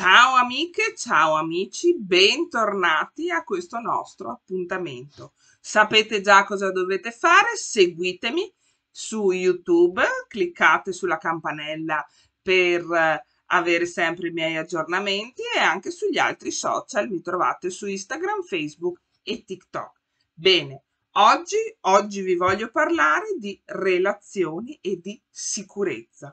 Ciao amiche, ciao amici, bentornati a questo nostro appuntamento. Sapete già cosa dovete fare? Seguitemi su YouTube, cliccate sulla campanella per eh, avere sempre i miei aggiornamenti e anche sugli altri social mi trovate su Instagram, Facebook e TikTok. Bene, oggi, oggi vi voglio parlare di relazioni e di sicurezza.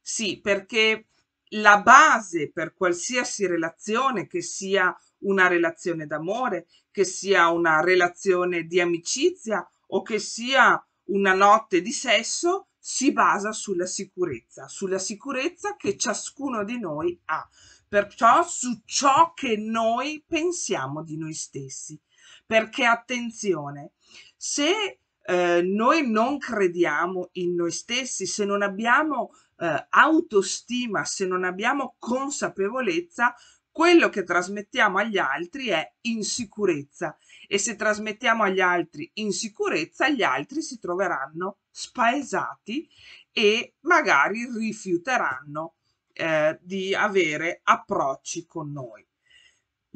Sì, perché la base per qualsiasi relazione, che sia una relazione d'amore, che sia una relazione di amicizia o che sia una notte di sesso, si basa sulla sicurezza, sulla sicurezza che ciascuno di noi ha, perciò su ciò che noi pensiamo di noi stessi. Perché attenzione, se eh, noi non crediamo in noi stessi, se non abbiamo eh, autostima, se non abbiamo consapevolezza, quello che trasmettiamo agli altri è insicurezza e se trasmettiamo agli altri insicurezza, gli altri si troveranno spaesati e magari rifiuteranno eh, di avere approcci con noi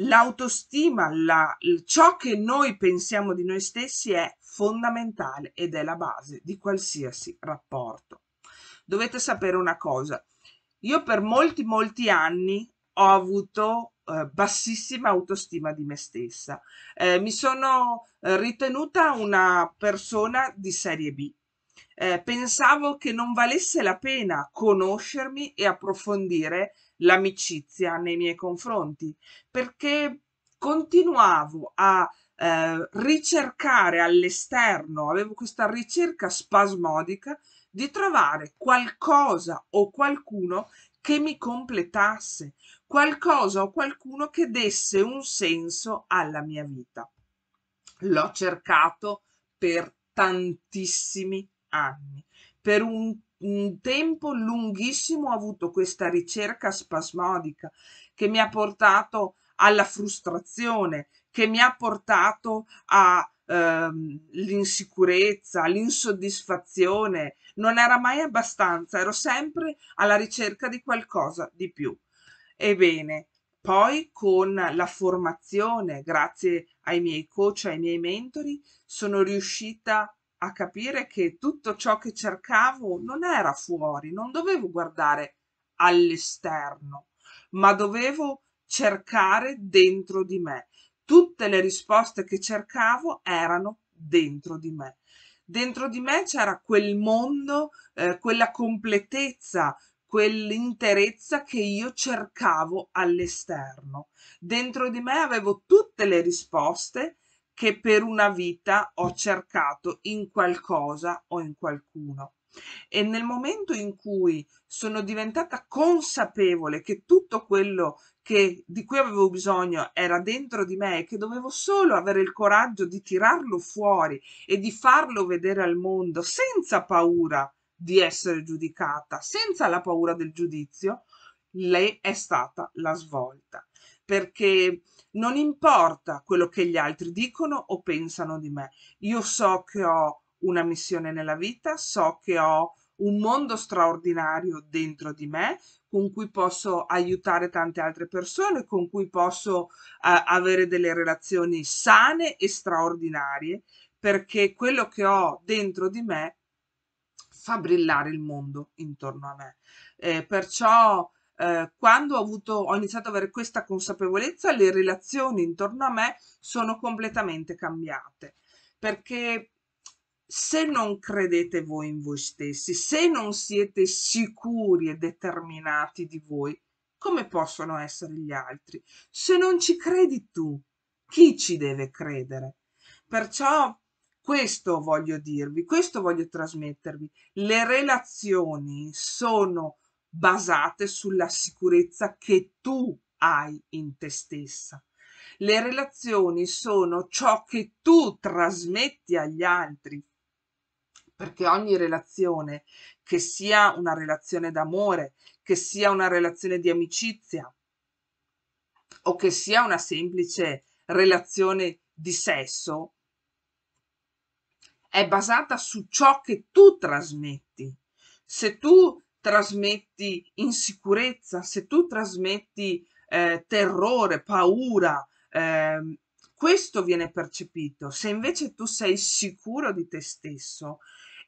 l'autostima, la, ciò che noi pensiamo di noi stessi è fondamentale ed è la base di qualsiasi rapporto. Dovete sapere una cosa, io per molti, molti anni ho avuto eh, bassissima autostima di me stessa. Eh, mi sono eh, ritenuta una persona di serie B eh, pensavo che non valesse la pena conoscermi e approfondire l'amicizia nei miei confronti, perché continuavo a eh, ricercare all'esterno, avevo questa ricerca spasmodica di trovare qualcosa o qualcuno che mi completasse, qualcosa o qualcuno che desse un senso alla mia vita. L'ho cercato per tantissimi anni. Per un, un tempo lunghissimo ho avuto questa ricerca spasmodica che mi ha portato alla frustrazione, che mi ha portato a ehm, l'insicurezza, l'insoddisfazione, non era mai abbastanza, ero sempre alla ricerca di qualcosa di più. Ebbene, poi con la formazione, grazie ai miei coach, ai miei mentori, sono riuscita a capire che tutto ciò che cercavo non era fuori, non dovevo guardare all'esterno, ma dovevo cercare dentro di me. Tutte le risposte che cercavo erano dentro di me. Dentro di me c'era quel mondo, eh, quella completezza, quell'interezza che io cercavo all'esterno. Dentro di me avevo tutte le risposte che per una vita ho cercato in qualcosa o in qualcuno. E nel momento in cui sono diventata consapevole che tutto quello che, di cui avevo bisogno era dentro di me e che dovevo solo avere il coraggio di tirarlo fuori e di farlo vedere al mondo senza paura di essere giudicata, senza la paura del giudizio, lei è stata la svolta perché non importa quello che gli altri dicono o pensano di me. Io so che ho una missione nella vita, so che ho un mondo straordinario dentro di me con cui posso aiutare tante altre persone, con cui posso eh, avere delle relazioni sane e straordinarie, perché quello che ho dentro di me fa brillare il mondo intorno a me. Eh, perciò eh, quando ho, avuto, ho iniziato ad avere questa consapevolezza, le relazioni intorno a me sono completamente cambiate. Perché se non credete voi in voi stessi, se non siete sicuri e determinati di voi, come possono essere gli altri? Se non ci credi tu, chi ci deve credere? Perciò questo voglio dirvi, questo voglio trasmettervi. Le relazioni sono basate sulla sicurezza che tu hai in te stessa. Le relazioni sono ciò che tu trasmetti agli altri, perché ogni relazione, che sia una relazione d'amore, che sia una relazione di amicizia o che sia una semplice relazione di sesso, è basata su ciò che tu trasmetti. Se tu trasmetti insicurezza, se tu trasmetti eh, terrore, paura, eh, questo viene percepito. Se invece tu sei sicuro di te stesso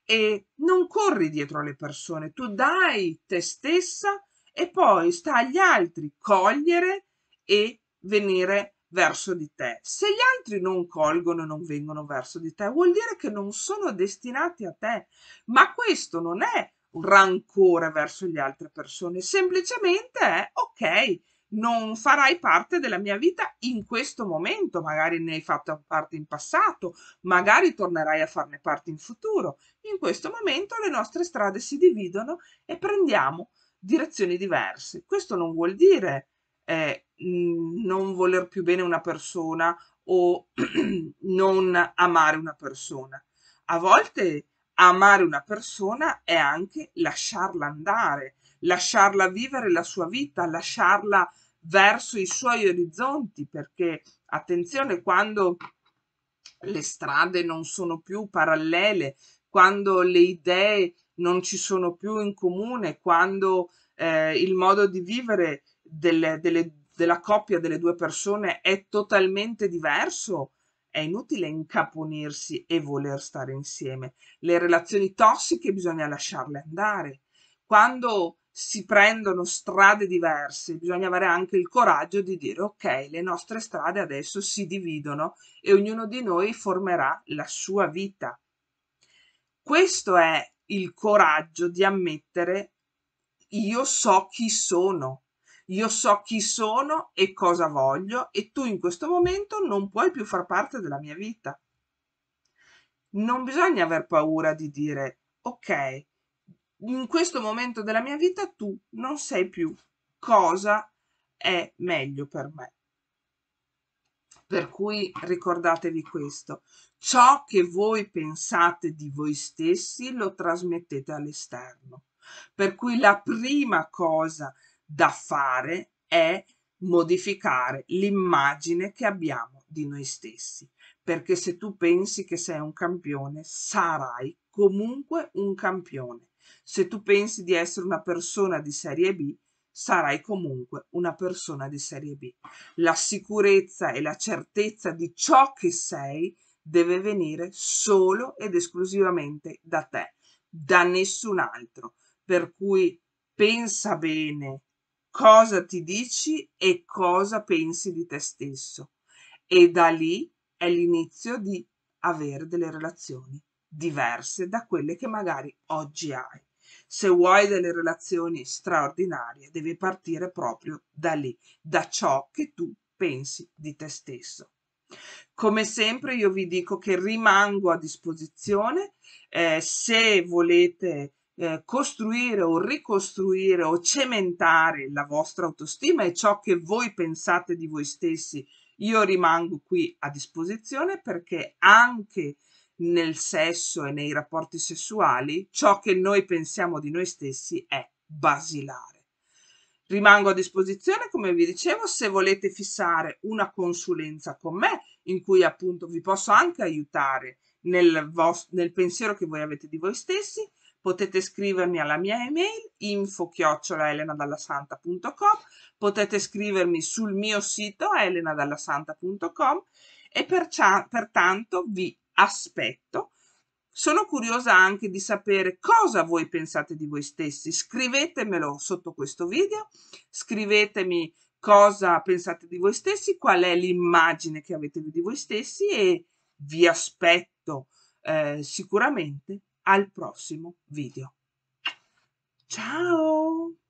e non corri dietro alle persone, tu dai te stessa e poi sta agli altri cogliere e venire verso di te. Se gli altri non colgono e non vengono verso di te, vuol dire che non sono destinati a te. Ma questo non è rancore verso le altre persone, semplicemente è ok, non farai parte della mia vita in questo momento, magari ne hai fatto parte in passato, magari tornerai a farne parte in futuro. In questo momento le nostre strade si dividono e prendiamo direzioni diverse. Questo non vuol dire eh, non voler più bene una persona o non amare una persona. A volte amare una persona è anche lasciarla andare, lasciarla vivere la sua vita, lasciarla verso i suoi orizzonti, perché attenzione quando le strade non sono più parallele, quando le idee non ci sono più in comune, quando eh, il modo di vivere delle, delle, della coppia delle due persone è totalmente diverso, è inutile incaponirsi e voler stare insieme. Le relazioni tossiche bisogna lasciarle andare. Quando si prendono strade diverse, bisogna avere anche il coraggio di dire ok, le nostre strade adesso si dividono e ognuno di noi formerà la sua vita. Questo è il coraggio di ammettere io so chi sono io so chi sono e cosa voglio e tu in questo momento non puoi più far parte della mia vita. Non bisogna aver paura di dire ok, in questo momento della mia vita tu non sei più cosa è meglio per me. Per cui ricordatevi questo, ciò che voi pensate di voi stessi lo trasmettete all'esterno. Per cui la prima cosa da fare è modificare l'immagine che abbiamo di noi stessi, perché se tu pensi che sei un campione, sarai comunque un campione. Se tu pensi di essere una persona di serie B, sarai comunque una persona di serie B. La sicurezza e la certezza di ciò che sei deve venire solo ed esclusivamente da te, da nessun altro. Per cui pensa bene cosa ti dici e cosa pensi di te stesso. E da lì è l'inizio di avere delle relazioni diverse da quelle che magari oggi hai. Se vuoi delle relazioni straordinarie, devi partire proprio da lì, da ciò che tu pensi di te stesso. Come sempre io vi dico che rimango a disposizione eh, se volete eh, costruire o ricostruire o cementare la vostra autostima e ciò che voi pensate di voi stessi. Io rimango qui a disposizione perché anche nel sesso e nei rapporti sessuali ciò che noi pensiamo di noi stessi è basilare. Rimango a disposizione, come vi dicevo, se volete fissare una consulenza con me in cui appunto vi posso anche aiutare nel, vostro, nel pensiero che voi avete di voi stessi potete scrivermi alla mia email info-elenadallasanta.com, potete scrivermi sul mio sito elenadallasanta.com e percia- pertanto vi aspetto. Sono curiosa anche di sapere cosa voi pensate di voi stessi. Scrivetemelo sotto questo video, scrivetemi cosa pensate di voi stessi, qual è l'immagine che avete di voi stessi e vi aspetto eh, sicuramente al prossimo video. Ciao!